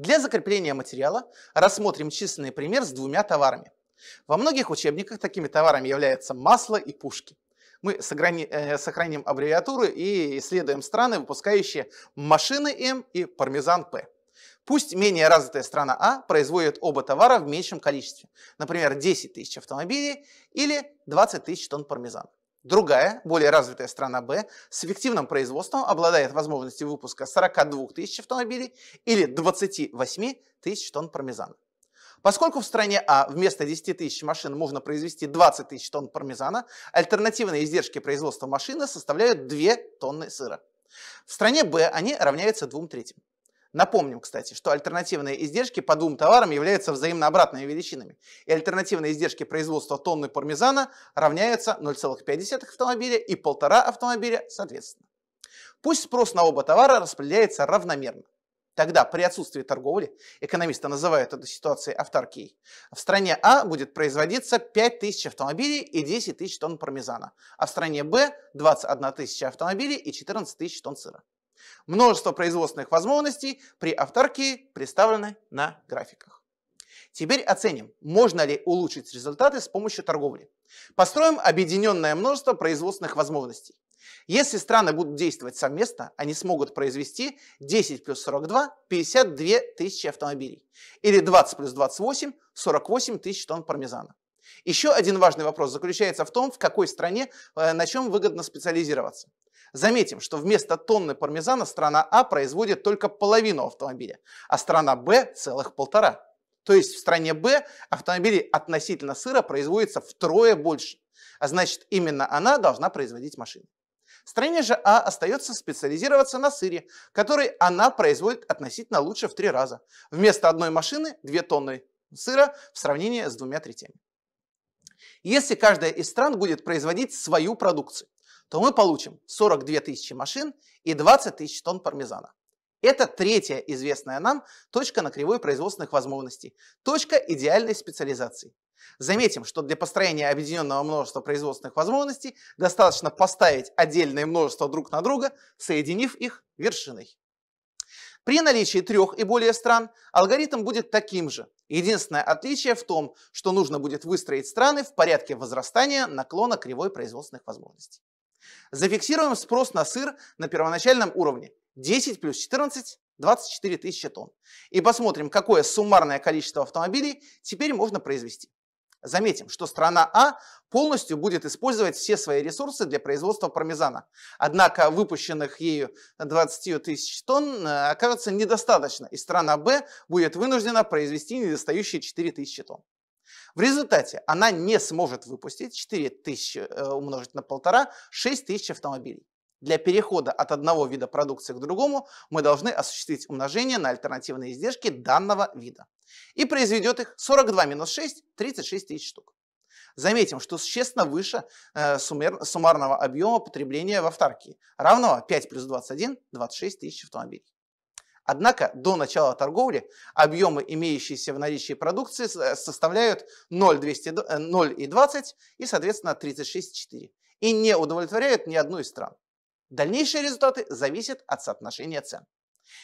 Для закрепления материала рассмотрим численный пример с двумя товарами. Во многих учебниках такими товарами являются масло и пушки. Мы э, сохраним аббревиатуры и исследуем страны, выпускающие машины М и пармезан П. Пусть менее развитая страна А производит оба товара в меньшем количестве, например, 10 тысяч автомобилей или 20 тысяч тонн пармезана. Другая, более развитая страна Б с эффективным производством обладает возможностью выпуска 42 тысяч автомобилей или 28 тысяч тонн пармезана. Поскольку в стране А вместо 10 тысяч машин можно произвести 20 тысяч тонн пармезана, альтернативные издержки производства машины составляют 2 тонны сыра. В стране Б они равняются двум третьим. Напомним, кстати, что альтернативные издержки по двум товарам являются взаимно обратными величинами, и альтернативные издержки производства тонны пармезана равняются 0,5 автомобиля и 1,5 автомобиля соответственно. Пусть спрос на оба товара распределяется равномерно. Тогда при отсутствии торговли, экономисты называют эту ситуацию автаркией, в стране А будет производиться 5000 автомобилей и 10 тысяч тонн пармезана, а в стране Б 21 тысяча автомобилей и 14 тысяч тонн сыра. Множество производственных возможностей при авторке представлены на графиках. Теперь оценим, можно ли улучшить результаты с помощью торговли. Построим объединенное множество производственных возможностей. Если страны будут действовать совместно, они смогут произвести 10 плюс 42 – 52 тысячи автомобилей. Или 20 плюс 28 – 48 тысяч тонн пармезана. Еще один важный вопрос заключается в том, в какой стране, э, на чем выгодно специализироваться. Заметим, что вместо тонны пармезана страна А производит только половину автомобиля, а страна Б целых полтора. То есть в стране Б автомобилей относительно сыра производится втрое больше, а значит именно она должна производить машины. В Стране же А остается специализироваться на сыре, который она производит относительно лучше в три раза. Вместо одной машины – две тонны сыра в сравнении с двумя третями. Если каждая из стран будет производить свою продукцию, то мы получим 42 тысячи машин и 20 тысяч тонн пармезана. Это третья известная нам точка на кривой производственных возможностей, точка идеальной специализации. Заметим, что для построения объединенного множества производственных возможностей достаточно поставить отдельные множества друг на друга, соединив их вершиной. При наличии трех и более стран алгоритм будет таким же. Единственное отличие в том, что нужно будет выстроить страны в порядке возрастания наклона кривой производственных возможностей. Зафиксируем спрос на сыр на первоначальном уровне 10 плюс 14 24 тысячи тонн. И посмотрим, какое суммарное количество автомобилей теперь можно произвести. Заметим, что страна А полностью будет использовать все свои ресурсы для производства пармезана. Однако выпущенных ею 20 тысяч тонн э, окажется недостаточно, и страна Б будет вынуждена произвести недостающие 4 тысячи тонн. В результате она не сможет выпустить 4 тысячи э, умножить на полтора, 6 тысяч автомобилей. Для перехода от одного вида продукции к другому мы должны осуществить умножение на альтернативные издержки данного вида. И произведет их 42 минус 6 – 36 тысяч штук. Заметим, что существенно выше э, суммер, суммарного объема потребления в автаркии, равного 5 плюс 21 – 26 тысяч автомобилей. Однако до начала торговли объемы, имеющиеся в наличии продукции, э, составляют 0,220 э, и, соответственно, 36,4 и не удовлетворяют ни одну из стран. Дальнейшие результаты зависят от соотношения цен.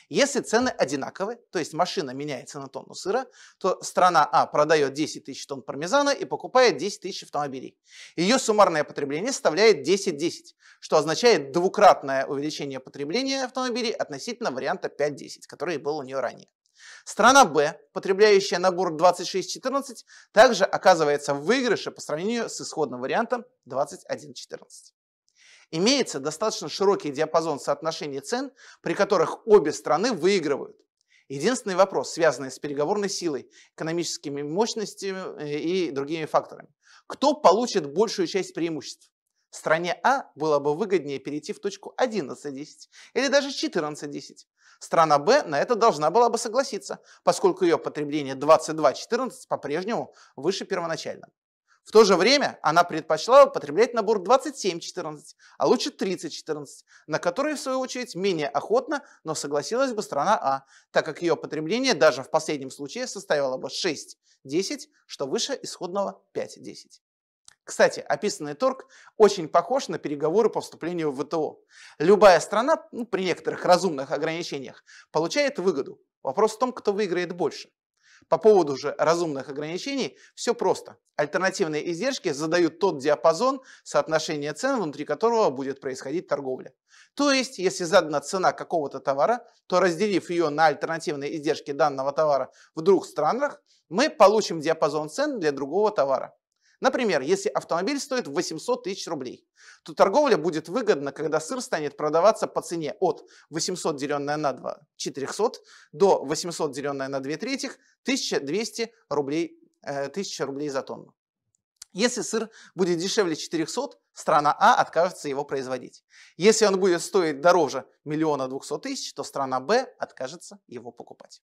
Если цены одинаковы, то есть машина меняется на тонну сыра, то страна А продает 10 тысяч тонн пармезана и покупает 10 тысяч автомобилей. Ее суммарное потребление составляет 10-10, что означает двукратное увеличение потребления автомобилей относительно варианта 5-10, который был у нее ранее. Страна Б, потребляющая набор 26:14, также оказывается в выигрыше по сравнению с исходным вариантом 21:14 имеется достаточно широкий диапазон соотношений цен, при которых обе страны выигрывают. Единственный вопрос, связанный с переговорной силой, экономическими мощностями э, и другими факторами. Кто получит большую часть преимуществ? Стране А было бы выгоднее перейти в точку 11.10 или даже 14.10. Страна Б на это должна была бы согласиться, поскольку ее потребление 22.14 по-прежнему выше первоначального. В то же время она предпочла употреблять набор 27-14, а лучше 30-14, на который, в свою очередь, менее охотно, но согласилась бы страна А, так как ее потребление даже в последнем случае составило бы 6-10, что выше исходного 5-10. Кстати, описанный торг очень похож на переговоры по вступлению в ВТО. Любая страна, ну, при некоторых разумных ограничениях, получает выгоду. Вопрос в том, кто выиграет больше. По поводу же разумных ограничений все просто. Альтернативные издержки задают тот диапазон соотношения цен, внутри которого будет происходить торговля. То есть, если задана цена какого-то товара, то разделив ее на альтернативные издержки данного товара в двух странах, мы получим диапазон цен для другого товара. Например, если автомобиль стоит 800 тысяч рублей, то торговля будет выгодна, когда сыр станет продаваться по цене от 800 деленное на 2 400 до 800 деленное на 2 третьих 1200 рублей, 1000 э, рублей за тонну. Если сыр будет дешевле 400, страна А откажется его производить. Если он будет стоить дороже миллиона двухсот тысяч, то страна Б откажется его покупать.